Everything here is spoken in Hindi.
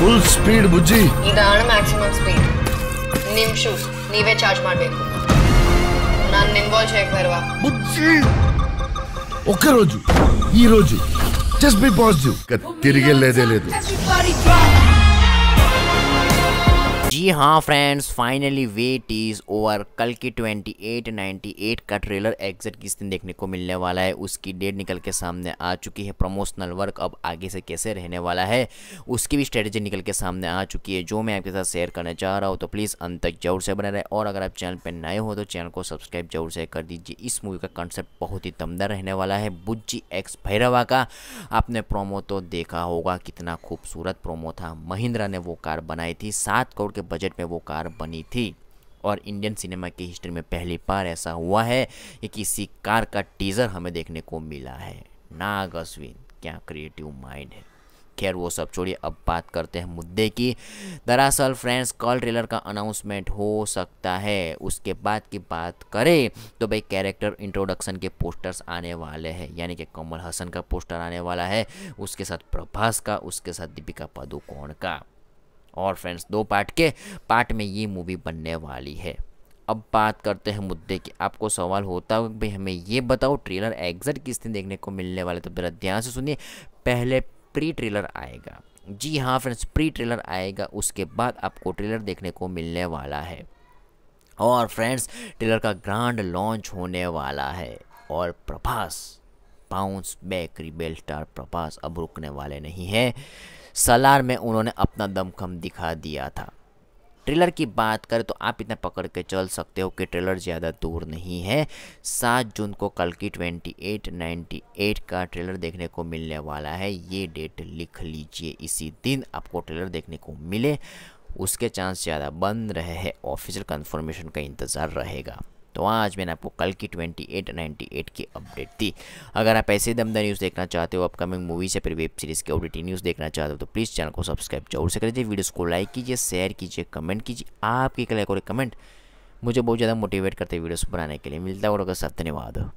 ಫುಲ್ ಸ್ಪೀಡ್ ಬುಜ್ಜಿ ಇದಾಣ ಮ್ಯಾಕ್ಸಿಮಮ್ ಸ್ಪೀಡ್ ನಿಮ್ ಶೂಸ್ ನೀವೇ ಚಾರ್ಜ್ ಮಾಡಬೇಕು ನಾನು ಇನ್ವಾಲ್ವ್ చేయకపోయావా బుజ్జి ఒక్క రోజు ఈ రోజు జస్ట్ బి పాజిటివ్ తిరిగి లేదే లేదు जी हाँ friends finally wait is over कल की 2898 का ट्रेलर एग्जिट किस दिन देखने को मिलने वाला है उसकी डेट निकल के सामने आ चुकी है प्रमोशनल वर्क अब आगे से कैसे रहने वाला है उसकी भी स्ट्रेटजी निकल के सामने आ चुकी है जो मैं आपके साथ शेयर करना चाह रहा हूँ तो प्लीज़ अंत तक जरूर से बने रहे और अगर आप चैनल पर नए हो तो चैनल को सब्सक्राइब जरूर से कर दीजिए इस मूवी का कंसेप्ट बहुत ही दमदार रहने वाला है बुज्जी एक्स भैरवा का आपने प्रोमो तो देखा होगा कितना खूबसूरत प्रोमो था महिंद्रा ने वो कार बनाई थी सात करोड़ के बजट में वो कार बनी थी और इंडियन सिनेमा की हिस्ट्री में पहली बार ऐसा हुआ है कि किसी कार का टीज़र हमें देखने को मिला है नाग अश्विन क्या क्रिएटिव माइंड है खैर वो सब छोड़िए अब बात करते हैं मुद्दे की दरअसल फ्रेंड्स कॉल ट्रेलर का अनाउंसमेंट हो सकता है उसके बाद की बात करें तो भाई कैरेक्टर इंट्रोडक्शन के पोस्टर्स आने वाले हैं यानी कि कमल हसन का पोस्टर आने वाला है उसके साथ प्रभास का उसके साथ दीपिका पादुकोण का और फ्रेंड्स दो पार्ट के पार्ट में ये मूवी बनने वाली है अब बात करते हैं मुद्दे की आपको सवाल होता होगा भाई हमें ये बताओ ट्रेलर एग्जैक्ट किस दिन देखने को मिलने वाले तो जरा ध्यान से सुनिए पहले प्री ट्रेलर आएगा जी हाँ फ्रेंड्स प्री ट्रेलर आएगा उसके बाद आपको ट्रेलर देखने को मिलने वाला है और फ्रेंड्स ट्रेलर का ग्रांड लॉन्च होने वाला है और Prabhas pounce back rebel star Prabhas अब रुकने वाले नहीं हैं सलार में उन्होंने अपना दमखम दिखा दिया था ट्रेलर की बात करें तो आप इतना पकड़ के चल सकते हो कि ट्रेलर ज़्यादा दूर नहीं है सात जून को कल की ट्वेंटी एट नाइन्टी एट का ट्रेलर देखने को मिलने वाला है ये डेट लिख लीजिए इसी दिन आपको ट्रेलर देखने को मिले उसके चांस ज़्यादा बन रहे हैं ऑफिशियल कन्फर्मेशन का इंतज़ार रहेगा तो आज मैंने आपको कल की 2898 की अपडेट दी अगर आप ऐसे दमदार न्यूज़ देखना चाहते हो अपकमिंग मूवीज़ या फिर वेब सीरीज़ के अपडेटेड न्यूज़ देखना चाहते हो तो प्लीज़ चैनल को सब्सक्राइब जरूर से कर दीजिए वीडियोज़ को लाइक कीजिए शेयर कीजिए कमेंट कीजिए आपकी कल और कमेंट मुझे बहुत ज़्यादा मोटिवेट करते हैं वीडियोज़ बनाने के लिए मिलता है और अगर सब धन्यवाद